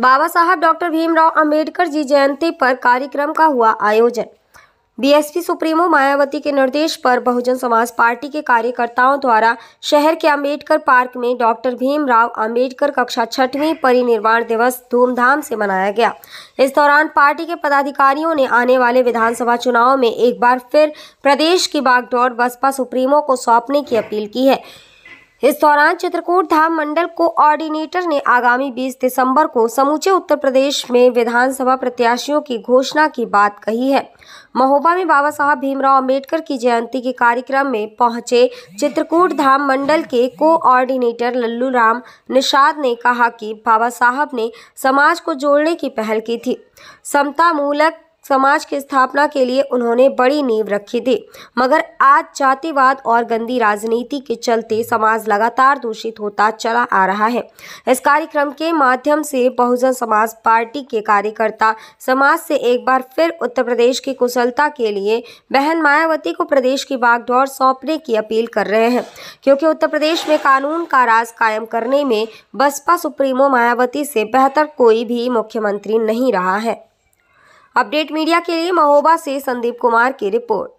बाबा Saheb doctor Bhimrao Ambedkar ji जयंती पर कार्यक्रम का हुआ आयोजन बीएसपी सुप्रीमो मायावती के निर्देश पर बहुजन समाज पार्टी के कार्यकर्ताओं द्वारा शहर के अंबेडकर पार्क में डॉक्टर भीमराव अंबेडकर कक्षा छठवीं परिनिर्वाण दिवस धूमधाम से मनाया गया इस दौरान पार्टी के पदाधिकारियों ने आने वाले विधानसभा चुनाव में एक बार फिर प्रदेश की बागडोर बसपा सुप्रीमो को सौंपने की अपील की है इस दौरान चित्रकूट धाम मंडल को ऑर्डिनेटर ने आगामी 20 दिसंबर को समूचे उत्तर प्रदेश में विधानसभा प्रत्याशियों की घोषणा की बात कही है महोबा में बाबा साहब भीमराव अंबेडकर की जयंती के कार्यक्रम में पहुंचे चित्रकूट धाम मंडल के कोऑर्डिनेटर लल्लू राम निषाद ने कहा कि बाबा साहब ने समाज को जोड़ने की पहल की थी समता मूलक समाज की स्थापना के लिए उन्होंने बड़ी नींव रखी थी मगर आज जातिवाद और गंदी राजनीति के चलते समाज लगातार दूषित होता चला आ रहा है इस कार्यक्रम के माध्यम से बहुजन समाज पार्टी के कार्यकर्ता समाज से एक बार फिर उत्तर प्रदेश की कुशलता के लिए बहन मायावती को प्रदेश की बागडोर सौंपने की अपील कर रहे हैं क्योंकि उत्तर प्रदेश में कानून का राज कायम करने में बसपा सुप्रीमो मायावती से बेहतर कोई भी मुख्यमंत्री नहीं रहा है अपडेट मीडिया के लिए महोबा से संदीप कुमार की रिपोर्ट